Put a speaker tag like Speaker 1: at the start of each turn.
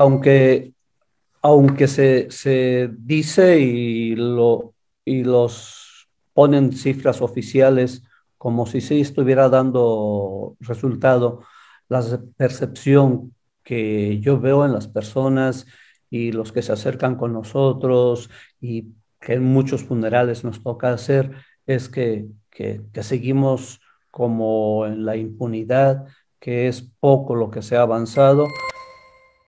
Speaker 1: aunque, aunque se, dice y, los ponen cifras oficiales como si sí estuviera dando resultado, la percepción que yo veo en las personas y los que se acercan con nosotros y que en muchos funerales nos toca hacer es que, que, que seguimos como en la impunidad, que es poco lo que se ha avanzado.